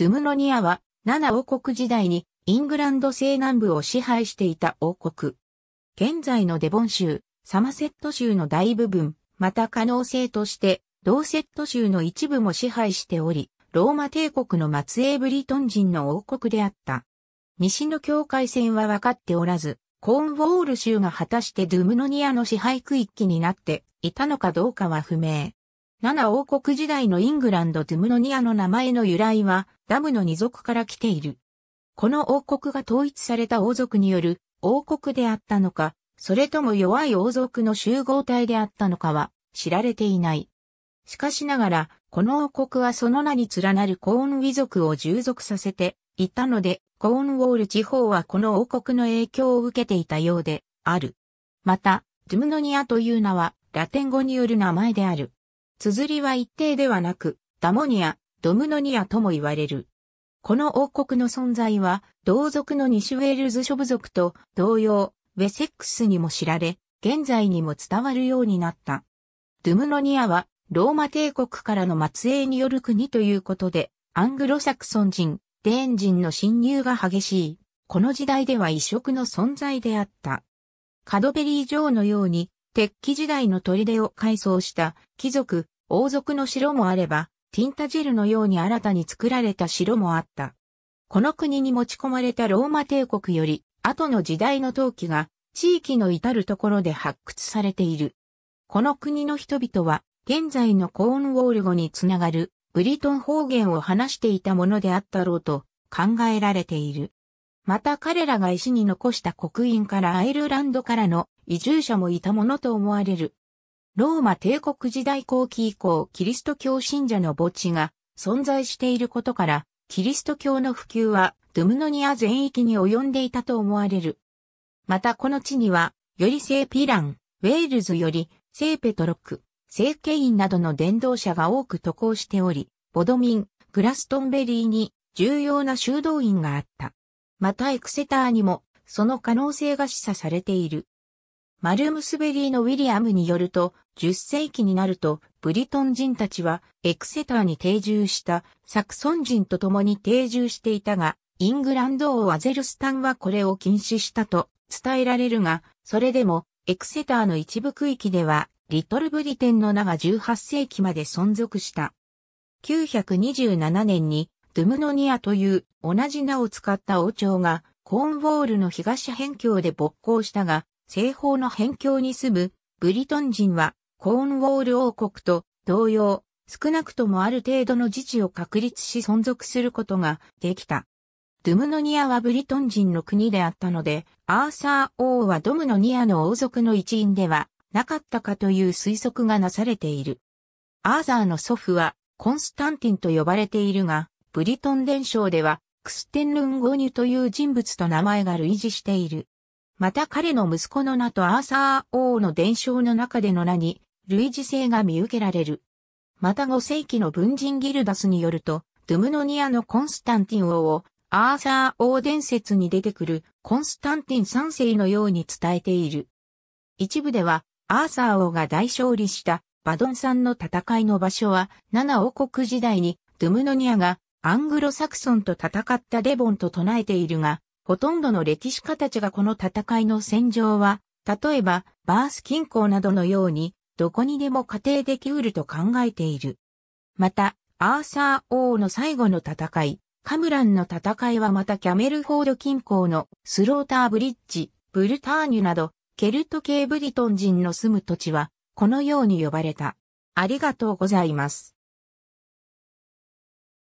ドゥムノニアは、7王国時代にイングランド西南部を支配していた王国。現在のデボン州、サマセット州の大部分、また可能性として、ローセット州の一部も支配しており、ローマ帝国の末裔ブリトン人の王国であった。西の境界線は分かっておらず、コーンウォール州が果たしてドゥムノニアの支配区域になっていたのかどうかは不明。7王国時代のイングランドトゥムノニアの名前の由来はダムの二族から来ている。この王国が統一された王族による王国であったのか、それとも弱い王族の集合体であったのかは知られていない。しかしながら、この王国はその名に連なるコーンウィ族を従属させていたので、コーンウォール地方はこの王国の影響を受けていたようである。また、トゥムノニアという名はラテン語による名前である。綴りは一定ではなく、ダモニア、ドムノニアとも言われる。この王国の存在は、同族の西ウェールズ諸部族と同様、ウェセックスにも知られ、現在にも伝わるようになった。ドゥムノニアは、ローマ帝国からの末裔による国ということで、アングロサクソン人、デーン人の侵入が激しい。この時代では異色の存在であった。カドベリー城のように鉄器時代の砦を改装した貴族、王族の城もあれば、ティンタジェルのように新たに作られた城もあった。この国に持ち込まれたローマ帝国より、後の時代の陶器が、地域の至るところで発掘されている。この国の人々は、現在のコーンウォール語につながる、ブリトン方言を話していたものであったろうと考えられている。また彼らが石に残した刻印からアイルランドからの移住者もいたものと思われる。ローマ帝国時代後期以降、キリスト教信者の墓地が存在していることから、キリスト教の普及はドゥムノニア全域に及んでいたと思われる。またこの地には、より聖ピラン、ウェールズより聖ペトロック、聖ケインなどの伝道者が多く渡航しており、ボドミン、グラストンベリーに重要な修道院があった。またエクセターにもその可能性が示唆されている。マルムスベリーのウィリアムによると、10世紀になると、ブリトン人たちは、エクセターに定住した、サクソン人と共に定住していたが、イングランド王アゼルスタンはこれを禁止したと伝えられるが、それでも、エクセターの一部区域では、リトルブリテンの名が18世紀まで存続した。927年に、ドゥムノニアという同じ名を使った王朝が、コーンウォールの東辺境で勃興したが、西方の辺境に住むブリトン人はコーンウォール王国と同様、少なくともある程度の自治を確立し存続することができた。ドゥムノニアはブリトン人の国であったので、アーサー王はドムノニアの王族の一員ではなかったかという推測がなされている。アーサーの祖父はコンスタンティンと呼ばれているが、ブリトン伝承ではクステンルンゴニュという人物と名前が類似している。また彼の息子の名とアーサー王の伝承の中での名に、類似性が見受けられる。また5世紀の文人ギルダスによると、ドゥムノニアのコンスタンティン王を、アーサー王伝説に出てくるコンスタンティン3世のように伝えている。一部では、アーサー王が大勝利したバドンんの戦いの場所は、7王国時代にドゥムノニアがアングロサクソンと戦ったデボンと唱えているが、ほとんどの歴史家たちがこの戦いの戦場は、例えば、バース近郊などのように、どこにでも仮定できうると考えている。また、アーサー王の最後の戦い、カムランの戦いはまたキャメルフォード近郊のスローターブリッジ、ブルターニュなど、ケルト系ブリトン人の住む土地は、このように呼ばれた。ありがとうございます。